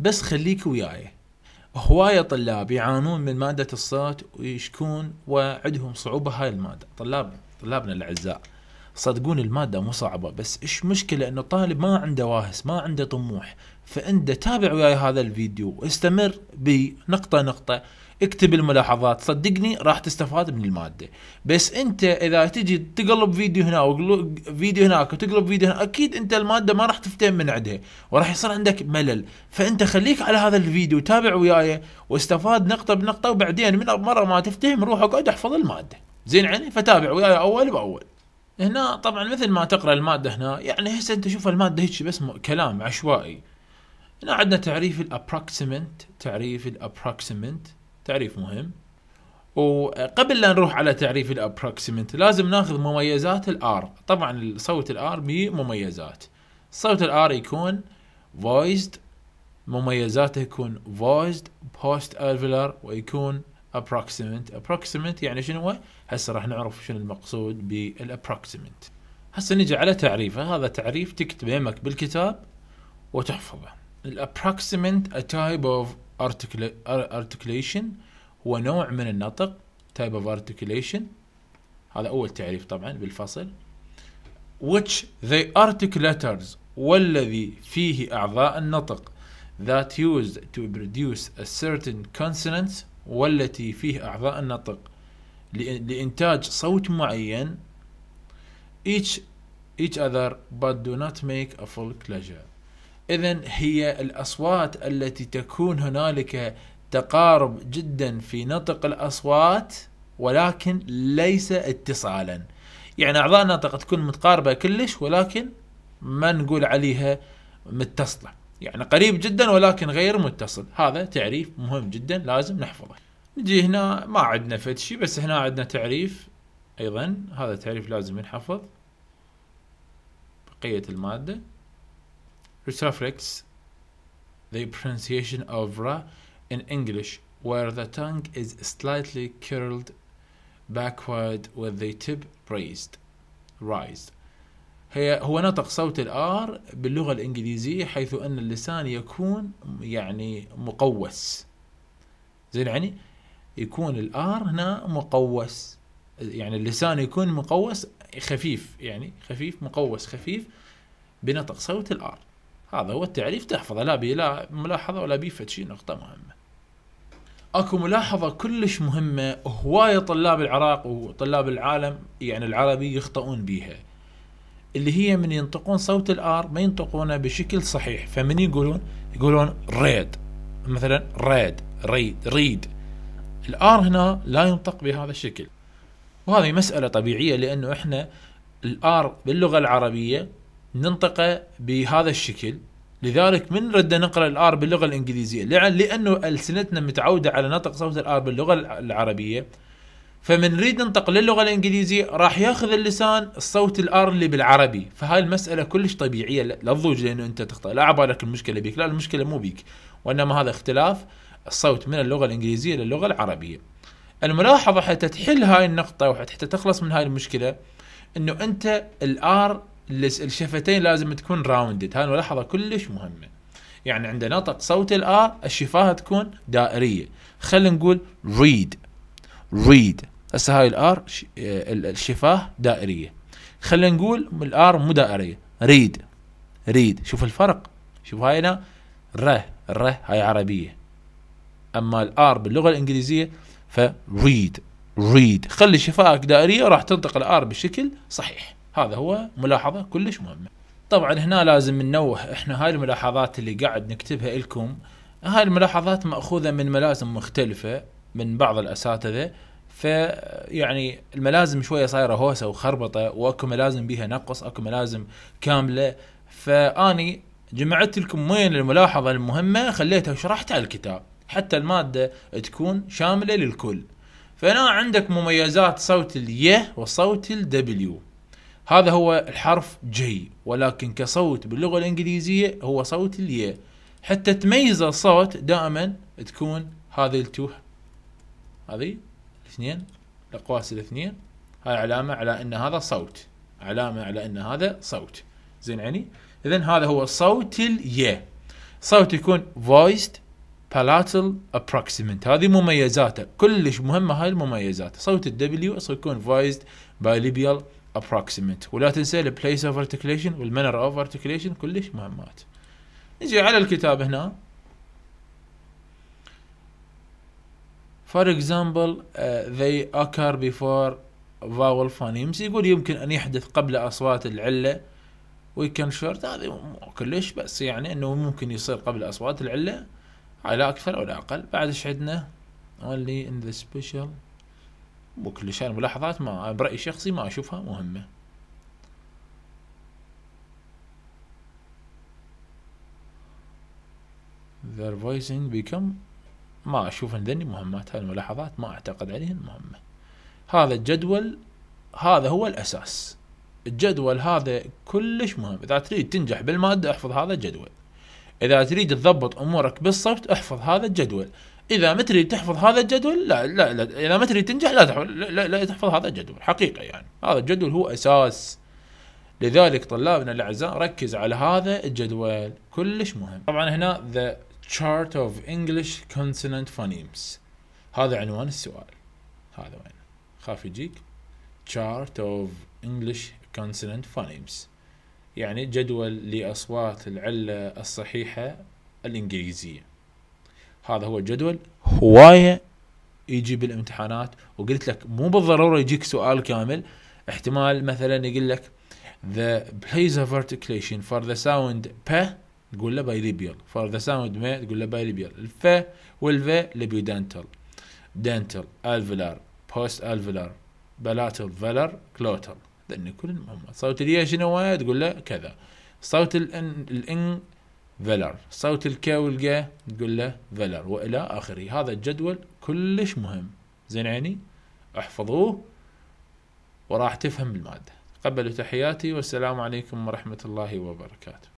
بس خليك وياي هواية طلاب يعانون من مادة الصوت ويشكون وعدهم صعوبة هاي المادة طلاب طلابنا الأعزاء صدقوني المادة مو صعبة بس إيش مشكلة إنه الطالب ما عنده واهس ما عنده طموح فأنت تابع وياي هذا الفيديو واستمر بنقطة نقطة اكتب الملاحظات صدقني راح تستفاد من المادة بس انت اذا تجي تقلب فيديو هنا وفيديو هناك وتقلب فيديو هنا اكيد انت المادة ما راح تفتهم من عندها وراح يصير عندك ملل فانت خليك على هذا الفيديو تابع وياي واستفاد نقطة بنقطة وبعدين من مرة ما تفتهم روح اقعد احفظ المادة زين عني فتابع وياي اول باول هنا طبعا مثل ما تقرا الماده هنا يعني هسه انت شوف الماده هيك بس كلام عشوائي هنا عندنا تعريف الابروكسيمنت تعريف الابروكسيمنت تعريف مهم وقبل لا نروح على تعريف الابروكسيمنت لازم ناخذ مميزات الار طبعا صوت الار بمميزات صوت الار يكون voiced مميزاته يكون voiced post alveolar ويكون approximate approximate يعني شنو هو؟ هسه راح نعرف شنو المقصود بالابروكسيمنت هسه نجي على تعريفه هذا تعريف تكتبه يمك بالكتاب وتحفظه الابروكسيمنت a type of articulation هو نوع من النطق type of articulation هذا أول تعريف طبعا بالفصل which they articulators والذي فيه أعضاء النطق that used to produce a certain consonants والتي فيه أعضاء النطق لإنتاج صوت معين each each other but do not make a full closure إذا هي الأصوات التي تكون هنالك تقارب جدا في نطق الأصوات ولكن ليس اتصالا يعني أعضاء النطق تكون متقاربة كلش ولكن ما نقول عليها متصلة يعني قريب جدا ولكن غير متصل هذا تعريف مهم جدا لازم نحفظه نجي هنا ما عندنا فد شيء بس هنا عندنا تعريف ايضا هذا تعريف لازم ينحفظ بقية المادة reflects the pronunciation of ra in English where the tongue is slightly curled backward with the tip raised. Raised. هي هو نطق صوت الآر باللغة الإنجليزية حيث أن اللسان يكون يعني مقوس زين يعني يكون الآر هنا مقوس يعني اللسان يكون مقوس خفيف يعني خفيف مقوس خفيف بنطق صوت الآر هذا هو التعريف تحفظه لا بي لا ملاحظة ولا بي شيء نقطة مهمة اكو ملاحظة كلش مهمة هواية طلاب العراق وطلاب العالم يعني العربي يخطئون بيها اللي هي من ينطقون صوت الار ما ينطقونه بشكل صحيح فمن يقولون يقولون ريد مثلا ريد ريد ريد الار هنا لا ينطق بهذا الشكل وهذه مسألة طبيعية لأنه إحنا الآر باللغة العربية ننطقه بهذا الشكل لذلك من رد نقرأ الآر باللغة الإنجليزية لأنه ألسنتنا متعودة على نطق صوت الآر باللغة العربية فمن نريد ننطق للغه الانجليزيه راح ياخذ اللسان الصوت الار اللي بالعربي فهاي المساله كلش طبيعيه لا تضوج لانه انت تخطئ لا عبالك المشكله بيك لا المشكله مو بيك وانما هذا اختلاف الصوت من اللغه الانجليزيه للغه العربيه الملاحظه حتى تحل هاي النقطه وحتى تخلص من هاي المشكله انه انت الار الشفتين لازم تكون راوندد هاي الملاحظه كلش مهمه يعني عند نطق صوت الار الشفاه تكون دائريه خلينا نقول read read هسه هاي الار الشفاه دائريه خلينا نقول الار مو دائريه ريد ريد شوف الفرق شوف هاي هنا ر ر هاي عربيه اما الار باللغه الانجليزيه فريد ريد خلي شفاهك دائريه راح تنطق الار بشكل صحيح هذا هو ملاحظه كلش مهمه طبعا هنا لازم ننوه احنا هاي الملاحظات اللي قاعد نكتبها لكم هاي الملاحظات ماخوذه من ملازم مختلفه من بعض الاساتذه فيعني الملازم شويه صايره هوسه وخربطه واكو ملازم بيها نقص اكو ملازم كامله فاني جمعت لكم وين الملاحظه المهمه خليتها وشرحتها على الكتاب حتى الماده تكون شامله للكل فهنا عندك مميزات صوت الي وصوت الدبليو هذا هو الحرف جي ولكن كصوت باللغه الانجليزيه هو صوت اليه حتى تميز الصوت دائما تكون هذه التوح هذه اثنين الاقواس الاثنين هاي علامه على ان هذا صوت علامه على ان هذا صوت زين عيني اذا هذا هو صوت الي صوت يكون voiced palatal approximant هذه مميزاته كلش مهمه هاي المميزات صوت الدبليو يكون voiced bilabial approximant ولا تنسى place اوف ارتكليشن والمانر اوف ارتكليشن كلش مهمات نجي على الكتاب هنا فور اكزامبل ذي اكر بيفور فاول فونيمز يقول يمكن ان يحدث قبل اصوات العله كان شورت هذه كلش بس يعني انه ممكن يصير قبل اصوات العله على اكثر او اقل بعد ايش عندنا only in the special مو كلش الملاحظات ما برايي شخصي ما اشوفها مهمه their voicing become ما أشوف أن ذني مهمات هذه الملاحظات ما أعتقد عليها مهمة هذا الجدول هذا هو الأساس الجدول هذا كلش مهم إذا تريد تنجح بالمادة احفظ هذا الجدول إذا تريد تضبط أمورك بالصوت احفظ هذا الجدول إذا ما تريد تحفظ هذا الجدول لا لا, لا إذا ما تريد تنجح لا تحفظ لا, لا, لا تحفظ هذا الجدول حقيقة يعني هذا الجدول هو أساس لذلك طلابنا الأعزاء ركز على هذا الجدول كلش مهم طبعا هنا ذا Chart of English Consonant Phonemes هذا عنوان السؤال هذا وين خاف يجيك Chart of English Consonant Phonemes يعني جدول لأصوات العلة الصحيحة الإنجليزية هذا هو الجدول هواية يجي بالامتحانات وقلت لك مو بالضرورة يجيك سؤال كامل احتمال مثلا يقول لك the place of articulation for the sound p تقول له باي ليبيال فور ذا ساوند مي تقول له باي ليبيال الف والفي ليبي دنتال دنتال الفيلار بوست الفيلار بلاتل فيلر كلوتل لان كل مهمة صوت الياء شنو تقول له كذا صوت الان الان فيلر صوت الكا والجا تقول له فيلر والى اخره هذا الجدول كلش مهم زين عيني احفظوه وراح تفهم الماده قبلوا تحياتي والسلام عليكم ورحمه الله وبركاته